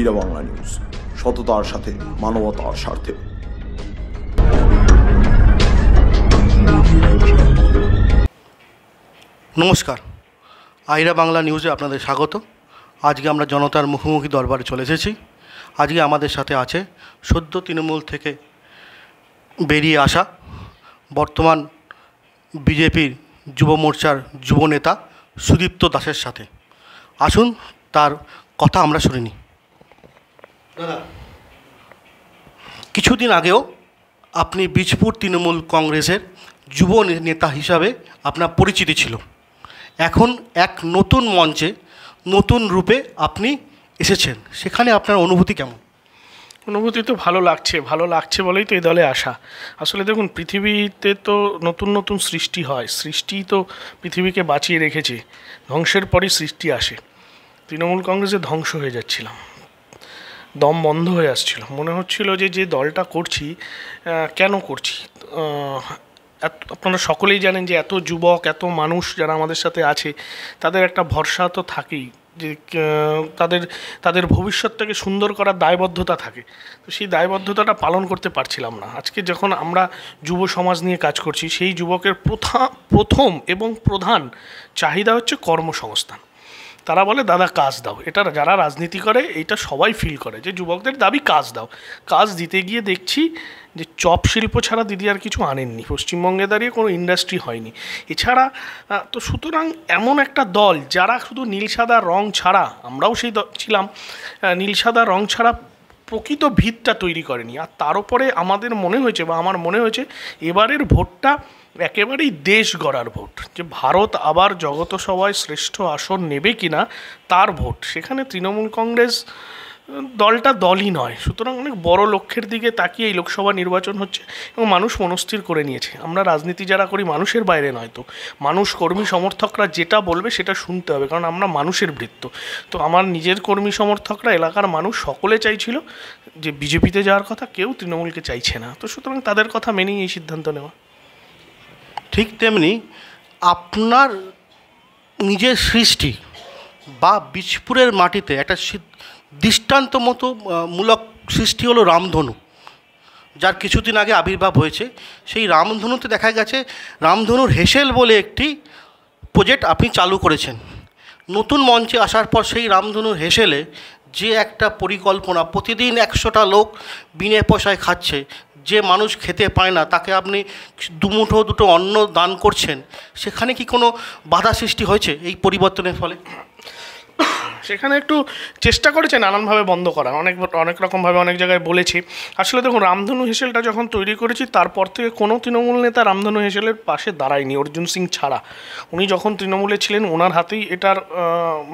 Al Jazeera Bangla news সততার সাথে মানবতার স্বার্থে নমস্কার আইরা বাংলা নিউজে আপনাদের স্বাগত আজকে আমরা জনতার মুখোমুখি দরবারে চলে এসেছি আজকে আমাদের সাথে আছে সদ্য তৃণমূল থেকে বেরিয়ে আসা বর্তমান বিজেপির যুব মোর্চার যুবনেতা সুদীপ্ত দাসের সাথে আসুন তার কথা আমরা শুনিনি দাদা কিছুদিন আগেও আপনি বীজপুর তৃণমূল কংগ্রেসের যুব নেতা হিসাবে আপনার পরিচিতি ছিল এখন এক নতুন মঞ্চে নতুন রূপে আপনি এসেছেন সেখানে আপনার অনুভূতি কেমন অনুভূতি তো ভালো লাগছে ভালো লাগছে বলেই তো এই দলে আসা আসলে দেখুন পৃথিবীতে তো নতুন নতুন সৃষ্টি হয় সৃষ্টি তো পৃথিবীকে বাঁচিয়ে রেখেছে ধ্বংসের পরই সৃষ্টি আসে তৃণমূল কংগ্রেসে ধ্বংস হয়ে যাচ্ছিলাম দম বন্ধ হয়ে আসছিল মনে হচ্ছিল যে যে দলটা করছি কেন করছি এত আপনারা সকলেই জানেন যে এত যুবক এত মানুষ যারা আমাদের সাথে আছে তাদের একটা ভরসা তো থাকেই যে তাদের তাদের ভবিষ্যৎটাকে সুন্দর করার দায়বদ্ধতা থাকে তো সেই দায়বদ্ধতাটা পালন করতে পারছিলাম না আজকে যখন আমরা যুব সমাজ নিয়ে কাজ করছি সেই যুবকের প্রথা প্রথম এবং প্রধান চাহিদা হচ্ছে কর্মসংস্থান তারা বলে দাদা কাজ দাও এটা যারা রাজনীতি করে এইটা সবাই ফিল করে যে যুবকদের দাবি কাজ দাও কাজ দিতে গিয়ে দেখছি যে চপ শিল্প ছাড়া দিদি আর কিছু আনেননি পশ্চিমবঙ্গে দাঁড়িয়ে কোনো ইন্ডাস্ট্রি হয়নি এছাড়া তো সুতরাং এমন একটা দল যারা শুধু নীল সাদা রং ছাড়া আমরাও সেই ছিলাম নীল সাদা রং ছাড়া প্রকৃত ভিতটা তৈরি করেনি আর তার উপরে আমাদের মনে হয়েছে বা আমার মনে হয়েছে এবারের ভোটটা একেবারেই দেশ গড়ার ভোট যে ভারত আবার জগতসভায় শ্রেষ্ঠ আসন নেবে কিনা তার ভোট সেখানে তৃণমূল কংগ্রেস দলটা দলই নয় সুতরাং অনেক বড় লক্ষ্যের দিকে তাকিয়ে এই লোকসভা নির্বাচন হচ্ছে এবং মানুষ মনস্থির করে নিয়েছে আমরা রাজনীতি যারা করি মানুষের বাইরে নয় তো মানুষ কর্মী সমর্থকরা যেটা বলবে সেটা শুনতে হবে কারণ আমরা মানুষের বৃত্ত তো আমার নিজের কর্মী সমর্থকরা এলাকার মানুষ সকলে চাইছিল যে বিজেপিতে যাওয়ার কথা কেউ তৃণমূলকে চাইছে না তো সুতরাং তাদের কথা মেনেই এই সিদ্ধান্ত নেওয়া ঠিক তেমনি আপনার নিজের সৃষ্টি বা বিজপুরের মাটিতে একটা দৃষ্টান্ত মতো মূলক সৃষ্টি হলো রামধনু যার কিছুদিন আগে আবির্ভাব হয়েছে সেই রামধনুতে দেখা গেছে রামধনুর হেসেল বলে একটি প্রজেক্ট আপনি চালু করেছেন নতুন মঞ্চে আসার পর সেই রামধনুর হেসেলে যে একটা পরিকল্পনা প্রতিদিন একশোটা লোক বিনে পয়সায় খাচ্ছে যে মানুষ খেতে পায় না তাকে আপনি দুমুঠো দুটো অন্ন দান করছেন সেখানে কি কোনো বাধা সৃষ্টি হয়েছে এই পরিবর্তনের ফলে সেখানে একটু চেষ্টা করেছে নানানভাবে বন্ধ করার অনেক অনেক রকমভাবে অনেক জায়গায় বলেছি আসলে দেখুন রামধনু হেসেলটা যখন তৈরি করেছি তারপর থেকে কোনো তৃণমূল নেতা রামধনু হেসেলের পাশে দাঁড়ায়নি অর্জুন সিং ছাড়া উনি যখন তৃণমূলে ছিলেন ওনার হাতেই এটার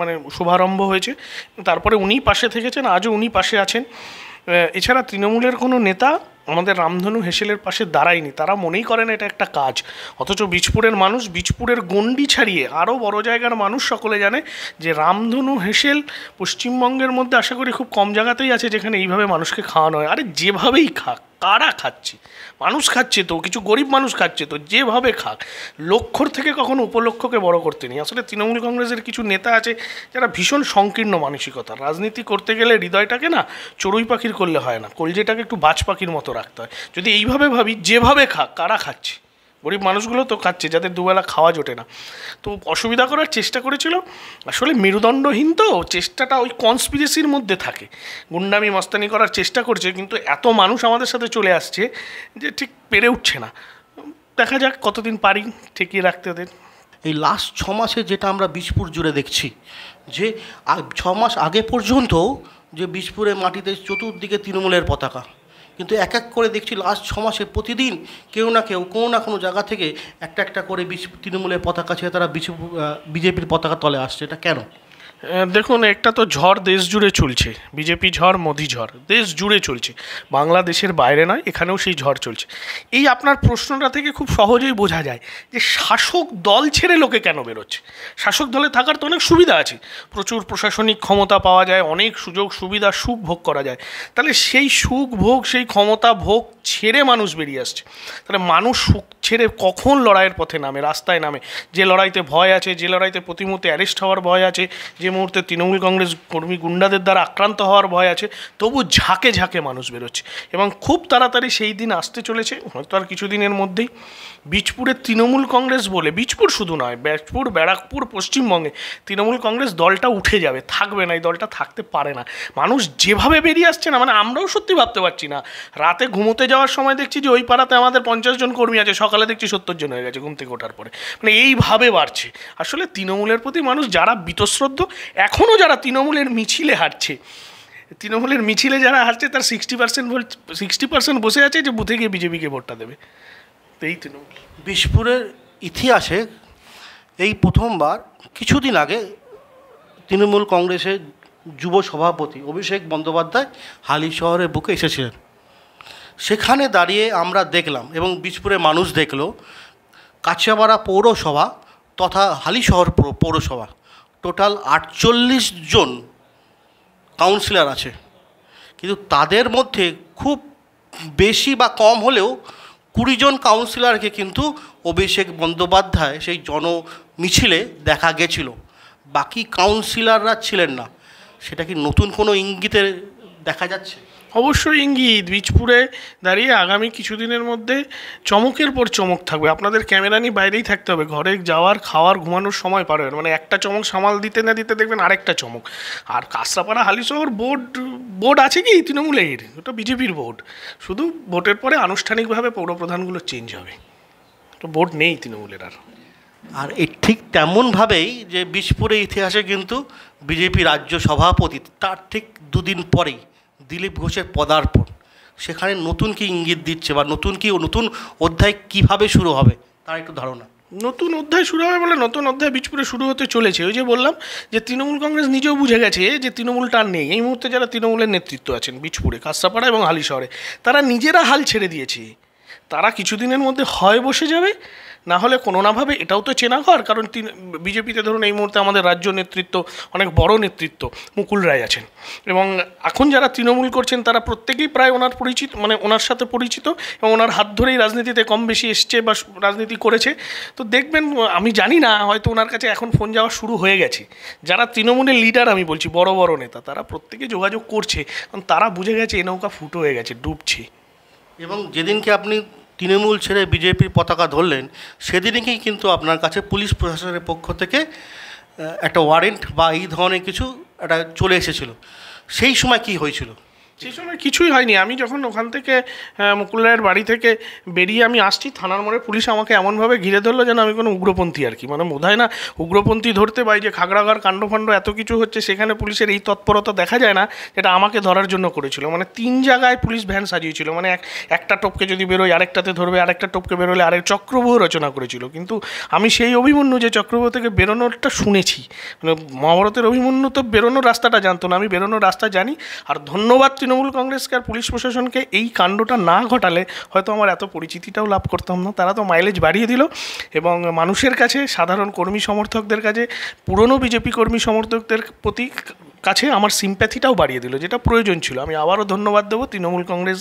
মানে শুভারম্ভ হয়েছে তারপরে উনি পাশে থেকেছেন আজও উনি পাশে আছেন এছাড়া তৃণমূলের কোনো নেতা আমাদের রামধনু হেসেলের পাশে দাঁড়ায়নি তারা মনেই করেন এটা একটা কাজ অথচ বিজপুরের মানুষ বীজপুরের গণ্ডি ছাড়িয়ে আরও বড় জায়গার মানুষ সকলে জানে যে রামধনু হেসেল পশ্চিমবঙ্গের মধ্যে আশা করি খুব কম জায়গাতেই আছে যেখানে এইভাবে মানুষকে খাওয়ানো হয় আরে যেভাবেই খাক কারা খাচ্ছে মানুষ খাচ্ছে তো কিছু গরিব মানুষ খাচ্ছে তো যেভাবে খাক লক্ষ্যর থেকে কখনো উপলক্ষকে বড় করতে নেই আসলে তৃণমূল কংগ্রেসের কিছু নেতা আছে যারা ভীষণ সংকীর্ণ মানসিকতা রাজনীতি করতে গেলে হৃদয়টাকে না চড়ুই পাখির করলে হয় না কলজেটাকে একটু বাজ পাখির মতো রাখতে হয় যদি এইভাবে ভাবি যেভাবে খাক কারা খাচ্ছে গরিব মানুষগুলো তো খাচ্ছে যাদের দুবেলা খাওয়া জোটে না তো অসুবিধা করার চেষ্টা করেছিল আসলে মেরুদণ্ডহীন তো চেষ্টাটা ওই কনস্পিরেসির মধ্যে থাকে গুন্ডামি মস্তানি করার চেষ্টা করছে কিন্তু এত মানুষ আমাদের সাথে চলে আসছে যে ঠিক পেরে উঠছে না দেখা যাক কতদিন পারি ঠেকিয়ে রাখতে ওদের এই লাস্ট ছ মাসে যেটা আমরা বিষপুর জুড়ে দেখছি যে ছ মাস আগে পর্যন্ত যে বিষপুরে মাটিতে চতুর্দিকে তৃণমূলের পতাকা কিন্তু এক এক করে দেখছি লাস্ট ছ মাসে প্রতিদিন কেউ না কেউ কোনো না কোনো জায়গা থেকে একটা একটা করে তৃণমূলের পতাকা ছেড়ে তারা বিজেপির পতাকা তলে আসছে এটা কেন দেখুন একটা তো ঝড় দেশ জুড়ে চলছে বিজেপি ঝড় মোদি ঝড় দেশ জুড়ে চলছে বাংলাদেশের বাইরে নয় এখানেও সেই ঝড় চলছে এই আপনার প্রশ্নটা থেকে খুব সহজেই বোঝা যায় যে শাসক দল ছেড়ে লোকে কেন বেরোচ্ছে শাসক দলে থাকার তো অনেক সুবিধা আছে প্রচুর প্রশাসনিক ক্ষমতা পাওয়া যায় অনেক সুযোগ সুবিধা সুখ ভোগ করা যায় তাহলে সেই সুখ ভোগ সেই ক্ষমতা ভোগ ছেড়ে মানুষ বেরিয়ে আসছে তাহলে মানুষ সুখ ছেড়ে কখন লড়াইয়ের পথে নামে রাস্তায় নামে যে লড়াইতে ভয় আছে যে লড়াইতে প্রতিমূর্তে অ্যারেস্ট হওয়ার ভয় আছে যে যে মুহূর্তে তৃণমূল কংগ্রেস কর্মী গুন্ডাদের দ্বারা আক্রান্ত হওয়ার ভয় আছে তবু ঝাঁকে ঝাঁকে মানুষ বেরোচ্ছে এবং খুব তাড়াতাড়ি সেই দিন আসতে চলেছে হয়তো আর কিছুদিনের মধ্যেই বীজপুরের তৃণমূল কংগ্রেস বলে বীজপুর শুধু নয় ব্যাজপুর ব্যারাকপুর পশ্চিমবঙ্গে তৃণমূল কংগ্রেস দলটা উঠে যাবে থাকবে না এই দলটা থাকতে পারে না মানুষ যেভাবে বেরিয়ে আসছে না মানে আমরাও সত্যি ভাবতে পারছি না রাতে ঘুমোতে যাওয়ার সময় দেখছি যে ওই পাড়াতে আমাদের পঞ্চাশ জন কর্মী আছে সকালে দেখছি সত্তর জন হয়ে গেছে ঘুম থেকে ওঠার পরে মানে এইভাবে বাড়ছে আসলে তৃণমূলের প্রতি মানুষ যারা বিতশ্রদ্ধ এখনও যারা তৃণমূলের মিছিলে হাঁটছে তৃণমূলের মিছিলে যারা হাঁটছে তার সিক্সটি পার্সেন্ট সিক্সটি পার্সেন্ট বসে আছে যে বুথে গিয়ে বিজেপিকে ভোটটা দেবে এই তৃণমূল বিশপুরের ইতিহাসে এই প্রথমবার কিছুদিন আগে তৃণমূল কংগ্রেসের যুব সভাপতি অভিষেক বন্দ্যোপাধ্যায় হালি শহরের বুকে এসেছিলেন সেখানে দাঁড়িয়ে আমরা দেখলাম এবং বিজপুরে মানুষ দেখল কাছিয়াপাড়া পৌরসভা তথা হালি শহর পৌরসভা টোটাল আটচল্লিশ জন কাউন্সিলর আছে কিন্তু তাদের মধ্যে খুব বেশি বা কম হলেও কুড়িজন কাউন্সিলরকে কিন্তু অভিষেক বন্দ্যোপাধ্যায় সেই জন মিছিলে দেখা গেছিল বাকি কাউন্সিলররা ছিলেন না সেটা কি নতুন কোনো ইঙ্গিতে দেখা যাচ্ছে অবশ্যই ইঙ্গিত বীজপুরে দাঁড়িয়ে আগামী কিছুদিনের মধ্যে চমকের পর চমক থাকবে আপনাদের ক্যামেরা নিয়ে বাইরেই থাকতে হবে ঘরে যাওয়ার খাওয়ার ঘুমানোর সময় পারবেন মানে একটা চমক সামাল দিতে না দিতে দেখবেন আরেকটা চমক আর কাঁচরাপাড়া হালিশহর বোর্ড বোর্ড আছে কি তৃণমূলের ওটা বিজেপির বোর্ড শুধু ভোটের পরে আনুষ্ঠানিকভাবে পৌরপ্রধানগুলো চেঞ্জ হবে তো বোর্ড নেই তৃণমূলের আর আর এই ঠিক তেমনভাবেই যে বিষপুরের ইতিহাসে কিন্তু বিজেপি রাজ্য সভাপতি তার ঠিক দুদিন পরেই দিলীপ ঘোষের পদার্পণ সেখানে নতুন কি ইঙ্গিত দিচ্ছে বা নতুন কি নতুন অধ্যায় কিভাবে শুরু হবে তার একটু ধারণা নতুন অধ্যায় শুরু হবে বলে নতুন অধ্যায় বিচপুরে শুরু হতে চলেছে ওই যে বললাম যে তৃণমূল কংগ্রেস নিজেও বুঝে গেছে যে তৃণমূল টান নেই এই মুহূর্তে যারা তৃণমূলের নেতৃত্ব আছেন বিচপুরে কাঁচরাপাড়া এবং হালি শহরে তারা নিজেরা হাল ছেড়ে দিয়েছে তারা কিছুদিনের মধ্যে হয় বসে যাবে না হলে কোনো নাভাবে এটাও তো চেনা ঘর কারণ তিনি বিজেপিতে ধরুন এই মুহূর্তে আমাদের রাজ্য নেতৃত্ব অনেক বড় নেতৃত্ব মুকুল রায় আছেন এবং এখন যারা তৃণমূল করছেন তারা প্রত্যেকেই প্রায় ওনার পরিচিত মানে ওনার সাথে পরিচিত এবং ওনার হাত ধরেই রাজনীতিতে কম বেশি এসছে বা রাজনীতি করেছে তো দেখবেন আমি জানি না হয়তো ওনার কাছে এখন ফোন যাওয়া শুরু হয়ে গেছে যারা তৃণমূলের লিডার আমি বলছি বড় বড় নেতা তারা প্রত্যেকে যোগাযোগ করছে কারণ তারা বুঝে গেছে এ নৌকা ফুটো হয়ে গেছে ডুবছে এবং যেদিনকে আপনি তৃণমূল ছেড়ে বিজেপির পতাকা ধরলেন সেদিনকেই কিন্তু আপনার কাছে পুলিশ প্রশাসনের পক্ষ থেকে একটা ওয়ারেন্ট বা এই ধরনের কিছু একটা চলে এসেছিল সেই সময় কি হয়েছিল সেই সময় কিছুই হয়নি আমি যখন ওখান থেকে মুকুল রায়ের বাড়ি থেকে বেরিয়ে আমি আসছি থানার মোড়ে পুলিশ আমাকে এমনভাবে ঘিরে ধরলো যেন আমি কোনো উগ্রপন্থী আর কি মানে বোধ না উগ্রপন্থী ধরতে পাই যে খাগড়াঘাড় কাণ্ডফাণ্ড এত কিছু হচ্ছে সেখানে পুলিশের এই তৎপরতা দেখা যায় না যেটা আমাকে ধরার জন্য করেছিল মানে তিন জায়গায় পুলিশ ভ্যান সাজিয়েছিল মানে এক একটা টোপকে যদি বেরোয় আরেকটাতে ধরবে আরেকটা টোপকে বেরোলে আরেক চক্রব্যূহ রচনা করেছিল কিন্তু আমি সেই অভিমন্যু যে চক্রব্যূহ থেকে বেরোনোরটা শুনেছি মানে মহাভারতের অভিমন্যু তো বেরোনোর রাস্তাটা জানতো না আমি বেরোনোর রাস্তা জানি আর ধন্যবাদ তৃণমূল কংগ্রেসকে আর পুলিশ প্রশাসনকে এই কাণ্ডটা না ঘটালে হয়তো আমার এত পরিচিতিটাও লাভ করতাম না তারা তো মাইলেজ বাড়িয়ে দিল এবং মানুষের কাছে সাধারণ কর্মী সমর্থকদের কাছে পুরনো বিজেপি কর্মী সমর্থকদের প্রতি কাছে আমার সিম্প্যাথিটাও বাড়িয়ে দিল যেটা প্রয়োজন ছিল আমি আবারও ধন্যবাদ দেবো তৃণমূল কংগ্রেস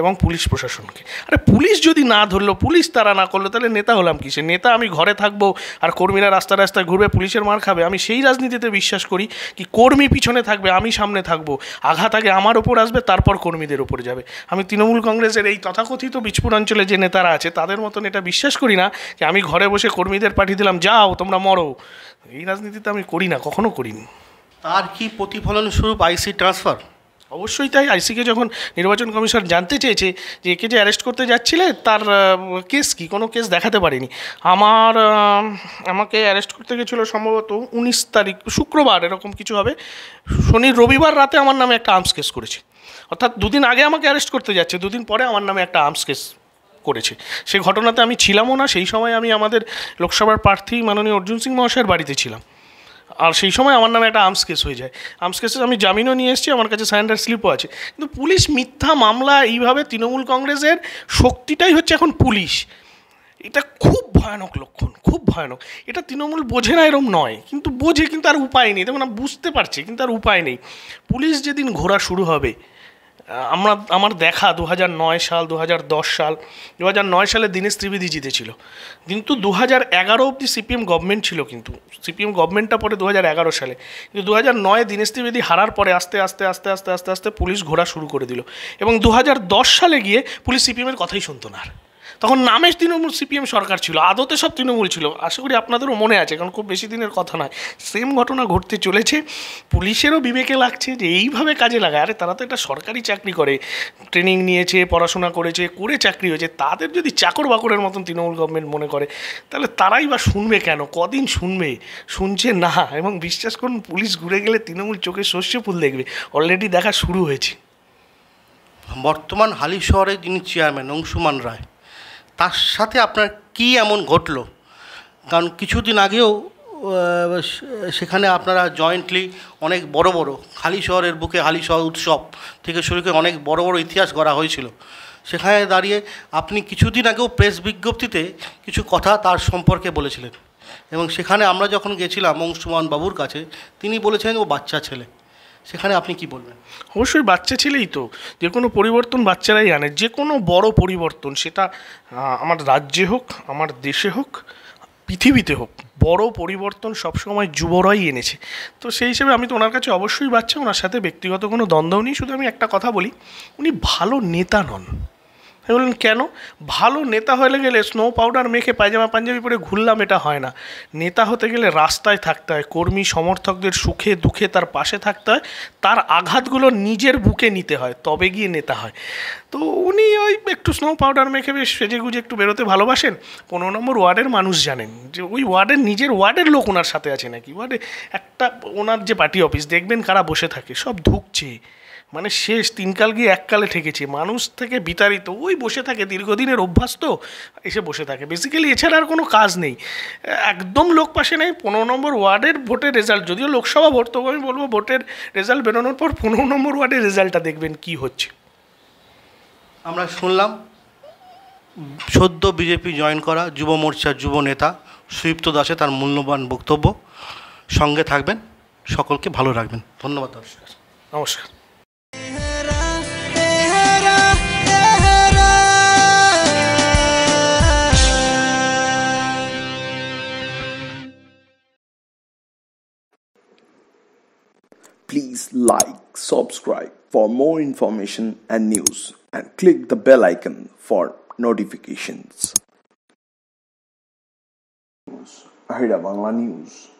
এবং পুলিশ প্রশাসনকে আরে পুলিশ যদি না ধরলো পুলিশ তারা না করলো তাহলে নেতা হলাম কিসে নেতা আমি ঘরে থাকবো আর কর্মীরা রাস্তা রাস্তায় ঘুরবে পুলিশের মার খাবে আমি সেই রাজনীতিতে বিশ্বাস করি কি কর্মী পিছনে থাকবে আমি সামনে থাকবো আঘাত আগে আমার ওপর আসবে তারপর কর্মীদের ওপর যাবে আমি তৃণমূল কংগ্রেসের এই তথাকথিত বিজপুর অঞ্চলে যে নেতারা আছে তাদের মতন এটা বিশ্বাস করি না যে আমি ঘরে বসে কর্মীদের পাঠিয়ে দিলাম যাও তোমরা মরো এই রাজনীতিতে আমি করি না কখনো করিনি তার কি প্রতিফলন স্বরূপ আইসি ট্রান্সফার অবশ্যই তাই আইসিকে যখন নির্বাচন কমিশন জানতে চেয়েছে যে একে যে অ্যারেস্ট করতে যাচ্ছিলে তার কেস কি কোনো কেস দেখাতে পারেনি আমার আমাকে অ্যারেস্ট করতে গেছিলো সম্ভবত উনিশ তারিখ শুক্রবার এরকম কিছু হবে শনি রবিবার রাতে আমার নামে একটা আর্মস কেস করেছে অর্থাৎ দুদিন আগে আমাকে অ্যারেস্ট করতে যাচ্ছে দুদিন পরে আমার নামে একটা আর্মস কেস করেছে সেই ঘটনাতে আমি ছিলামও না সেই সময় আমি আমাদের লোকসভার প্রার্থী মাননীয় অর্জুন সিং মহাশয়ের বাড়িতে ছিলাম আর সেই সময় আমার নামে একটা আর্মস কেস হয়ে যায় আর্মস কেসে আমি জামিনও নিয়ে এসেছি আমার কাছে সারেন্ডার স্লিপও আছে কিন্তু পুলিশ মিথ্যা মামলা এইভাবে তৃণমূল কংগ্রেসের শক্তিটাই হচ্ছে এখন পুলিশ এটা খুব ভয়ানক লক্ষণ খুব ভয়ানক এটা তৃণমূল বোঝে না এরম নয় কিন্তু বোঝে কিন্তু আর উপায় নেই দেখুন বুঝতে পারছে কিন্তু আর উপায় নেই পুলিশ যেদিন ঘোরা শুরু হবে আমরা আমার দেখা দু নয় সাল দু দশ সাল দু নয় সালে দীনেশ ত্রিবেদী জিতেছিল কিন্তু দু হাজার এগারো অবধি সিপিএম গভর্নমেন্ট ছিল কিন্তু সিপিএম গভর্নমেন্টটা পরে দু এগারো সালে কিন্তু দু হাজার নয়ে দীনেশ ত্রিবেদী হারার পরে আস্তে আস্তে আস্তে আস্তে আস্তে আস্তে পুলিশ ঘোরা শুরু করে দিল এবং দু দশ সালে গিয়ে পুলিশ সিপিএমের কথাই শুনতো না আর তখন নামে তৃণমূল সিপিএম সরকার ছিল আদতে সব তৃণমূল ছিল আশা করি আপনাদেরও মনে আছে কারণ খুব বেশি দিনের কথা নয় সেম ঘটনা ঘটতে চলেছে পুলিশেরও বিবেকে লাগছে যে এইভাবে কাজে লাগায় আরে তারা তো এটা সরকারি চাকরি করে ট্রেনিং নিয়েছে পড়াশোনা করেছে করে চাকরি হয়েছে তাদের যদি চাকর বাকরের মতন তৃণমূল গভর্নমেন্ট মনে করে তাহলে তারাই বা শুনবে কেন কদিন শুনবে শুনছে না এবং বিশ্বাস করুন পুলিশ ঘুরে গেলে তৃণমূল চোখে শস্য ফুল দেখবে অলরেডি দেখা শুরু হয়েছে বর্তমান হালি শহরে যিনি চেয়ারম্যান অংশুমান রায় তার সাথে আপনার কি এমন ঘটলো কারণ কিছুদিন আগেও সেখানে আপনারা জয়েন্টলি অনেক বড় বড় খালি শহরের বুকে হালি শহর উৎসব থেকে শুরু করে অনেক বড় বড় ইতিহাস গড়া হয়েছিল সেখানে দাঁড়িয়ে আপনি কিছুদিন আগেও প্রেস বিজ্ঞপ্তিতে কিছু কথা তার সম্পর্কে বলেছিলেন এবং সেখানে আমরা যখন গেছিলাম অংশুমান বাবুর কাছে তিনি বলেছেন ও বাচ্চা ছেলে সেখানে আপনি কি বলবেন অবশ্যই বাচ্চা ছেলেই তো যে কোনো পরিবর্তন বাচ্চারাই আনে যে কোনো বড় পরিবর্তন সেটা আমার রাজ্যে হোক আমার দেশে হোক পৃথিবীতে হোক বড় পরিবর্তন সবসময় যুবরাই এনেছে তো সেই হিসেবে আমি তো ওনার কাছে অবশ্যই বাচ্চা ওনার সাথে ব্যক্তিগত কোনো দ্বন্দ্ব নেই শুধু আমি একটা কথা বলি উনি ভালো নেতা নন আমি বললাম কেন ভালো নেতা হয়ে গেলে স্নো পাউডার মেখে পায়জামা পাঞ্জাবি পরে ঘুরলাম এটা হয় না নেতা হতে গেলে রাস্তায় থাকতে হয় কর্মী সমর্থকদের সুখে দুঃখে তার পাশে থাকতে হয় তার আঘাতগুলো নিজের বুকে নিতে হয় তবে গিয়ে নেতা হয় তো উনি ওই একটু স্নো পাউডার মেখে বেশ সেজে গুজে একটু বেরোতে ভালোবাসেন পনেরো নম্বর ওয়ার্ডের মানুষ জানেন যে ওই ওয়ার্ডের নিজের ওয়ার্ডের লোক ওনার সাথে আছে নাকি ওয়ার্ডে একটা ওনার যে পার্টি অফিস দেখবেন কারা বসে থাকে সব ধুকছে মানে শেষ তিনকাল গিয়ে এককালে ঠেকেছে মানুষ থেকে বিতাড়িত ওই বসে থাকে দীর্ঘদিনের অভ্যাস তো এসে বসে থাকে বেসিক্যালি এছাড়া আর কোনো কাজ নেই একদম লোক পাশে নেই পনেরো নম্বর ওয়ার্ডের ভোটের রেজাল্ট যদিও লোকসভা ভোট তবু আমি বলবো ভোটের রেজাল্ট বেরোনোর পর পনেরো নম্বর ওয়ার্ডের রেজাল্টটা দেখবেন কি হচ্ছে আমরা শুনলাম সদ্য বিজেপি জয়েন করা যুব মোর্চার যুব নেতা সুইপ্ত দাসে তার মূল্যবান বক্তব্য সঙ্গে থাকবেন সকলকে ভালো রাখবেন ধন্যবাদ দর্শক নমস্কার like, subscribe for more information and news and click the bell icon for notifications. Ahida Bangla News